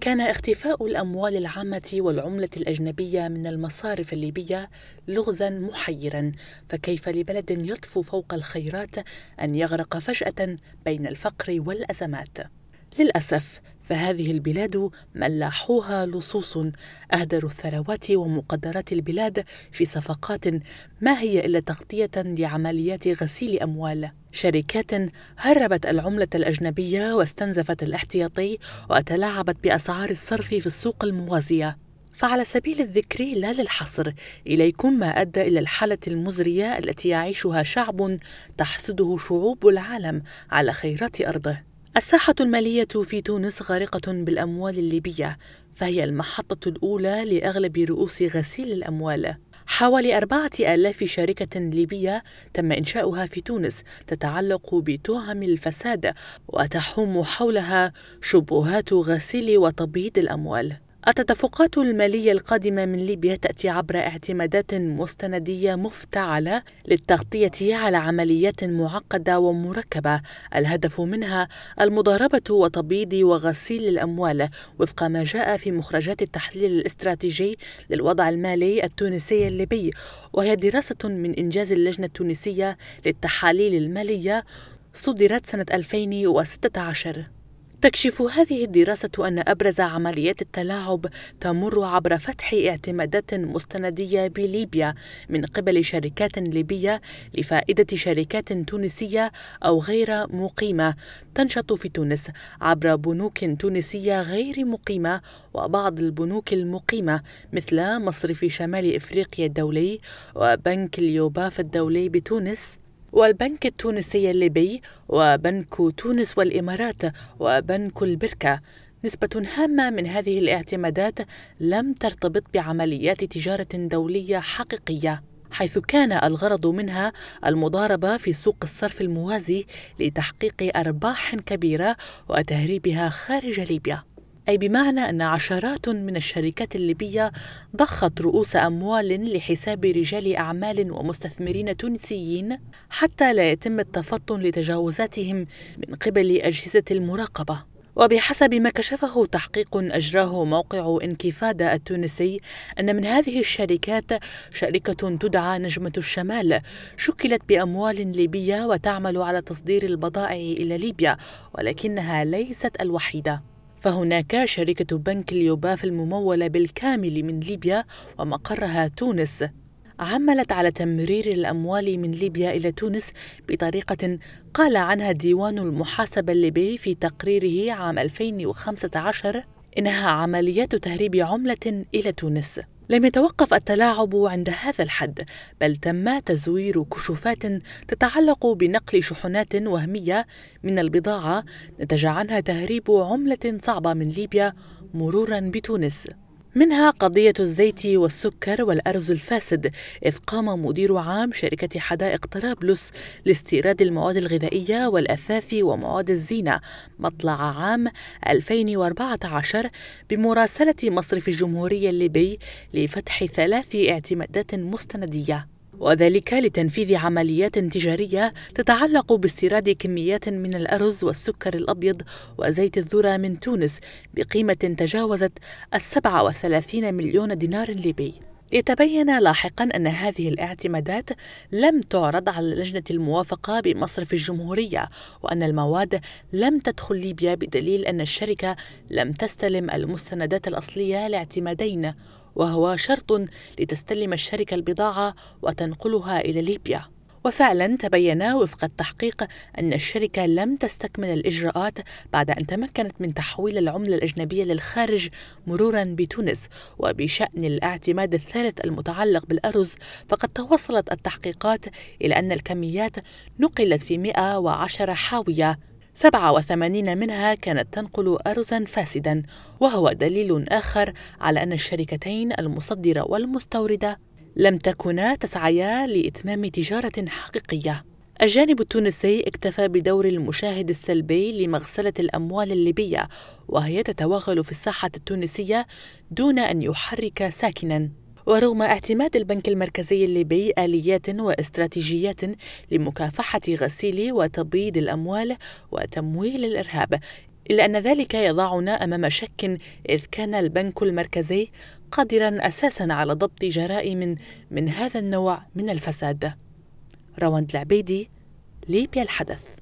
كان اختفاء الاموال العامه والعمله الاجنبيه من المصارف الليبيه لغزا محيرا فكيف لبلد يطفو فوق الخيرات ان يغرق فجاه بين الفقر والازمات للاسف فهذه البلاد ملاحوها لصوص أهدروا الثروات ومقدرات البلاد في صفقات ما هي إلا تغطية لعمليات غسيل أموال شركات هربت العملة الأجنبية واستنزفت الاحتياطي وتلاعبت بأسعار الصرف في السوق الموازية فعلى سبيل الذكر لا للحصر اليكم ما ادى الى الحاله المزريه التي يعيشها شعب تحسده شعوب العالم على خيرات ارضه الساحة المالية في تونس غارقة بالأموال الليبية، فهي المحطة الأولى لأغلب رؤوس غسيل الأموال. حوالي أربعة آلاف شركة ليبية تم إنشاؤها في تونس تتعلق بتهم الفساد وتحوم حولها شبهات غسيل وتبييض الأموال التدفقات المالية القادمة من ليبيا تأتي عبر اعتمادات مستندية مفتعلة للتغطية على عمليات معقدة ومركبة، الهدف منها المضاربة وتبييض وغسيل الأموال وفق ما جاء في مخرجات التحليل الاستراتيجي للوضع المالي التونسي الليبي، وهي دراسة من إنجاز اللجنة التونسية للتحاليل المالية صدرت سنة 2016. تكشف هذه الدراسة أن أبرز عمليات التلاعب تمر عبر فتح اعتمادات مستندية بليبيا من قبل شركات ليبية لفائدة شركات تونسية أو غير مقيمة تنشط في تونس عبر بنوك تونسية غير مقيمة وبعض البنوك المقيمة مثل مصرف شمال إفريقيا الدولي وبنك اليوباف الدولي بتونس والبنك التونسي الليبي وبنك تونس والإمارات وبنك البركة نسبة هامة من هذه الاعتمادات لم ترتبط بعمليات تجارة دولية حقيقية حيث كان الغرض منها المضاربة في سوق الصرف الموازي لتحقيق أرباح كبيرة وتهريبها خارج ليبيا أي بمعنى أن عشرات من الشركات الليبية ضخت رؤوس أموال لحساب رجال أعمال ومستثمرين تونسيين حتى لا يتم التفطن لتجاوزاتهم من قبل أجهزة المراقبة وبحسب ما كشفه تحقيق أجراه موقع انكفادة التونسي أن من هذه الشركات شركة تدعى نجمة الشمال شكلت بأموال ليبية وتعمل على تصدير البضائع إلى ليبيا ولكنها ليست الوحيدة فهناك شركة بنك اليوباف الممولة بالكامل من ليبيا ومقرها تونس عملت على تمرير الأموال من ليبيا إلى تونس بطريقة قال عنها ديوان المحاسبة الليبي في تقريره عام 2015 إنها عمليات تهريب عملة إلى تونس لم يتوقف التلاعب عند هذا الحد بل تم تزوير كشوفات تتعلق بنقل شحنات وهميه من البضاعه نتج عنها تهريب عمله صعبه من ليبيا مرورا بتونس منها قضية الزيت والسكر والأرز الفاسد إذ قام مدير عام شركة حدائق طرابلس لاستيراد المواد الغذائية والأثاث ومواد الزينة مطلع عام 2014 بمراسلة مصرف الجمهورية الليبي لفتح ثلاث اعتمادات مستندية وذلك لتنفيذ عمليات تجارية تتعلق باستيراد كميات من الأرز والسكر الأبيض وزيت الذرة من تونس بقيمة تجاوزت السبعة وثلاثين مليون دينار ليبي ليتبين لاحقا أن هذه الاعتمادات لم تعرض على لجنة الموافقة بمصرف الجمهورية وأن المواد لم تدخل ليبيا بدليل أن الشركة لم تستلم المستندات الأصلية لاعتمادين وهو شرط لتستلم الشركة البضاعة وتنقلها إلى ليبيا وفعلا تبين وفق التحقيق أن الشركة لم تستكمل الإجراءات بعد أن تمكنت من تحويل العملة الأجنبية للخارج مرورا بتونس وبشأن الاعتماد الثالث المتعلق بالأرز فقد توصلت التحقيقات إلى أن الكميات نقلت في 110 حاوية 87 منها كانت تنقل أرزا فاسدا وهو دليل آخر على أن الشركتين المصدرة والمستوردة لم تكونا تسعيا لإتمام تجارة حقيقية الجانب التونسي اكتفى بدور المشاهد السلبي لمغسلة الأموال الليبية وهي تتوغل في الساحة التونسية دون أن يحرك ساكنا ورغم اعتماد البنك المركزي الليبي آليات واستراتيجيات لمكافحة غسيل وتبييض الأموال وتمويل الإرهاب إلا أن ذلك يضعنا أمام شك إذ كان البنك المركزي قادرا أساسا على ضبط جرائم من هذا النوع من الفساد رواند العبيدي ليبيا الحدث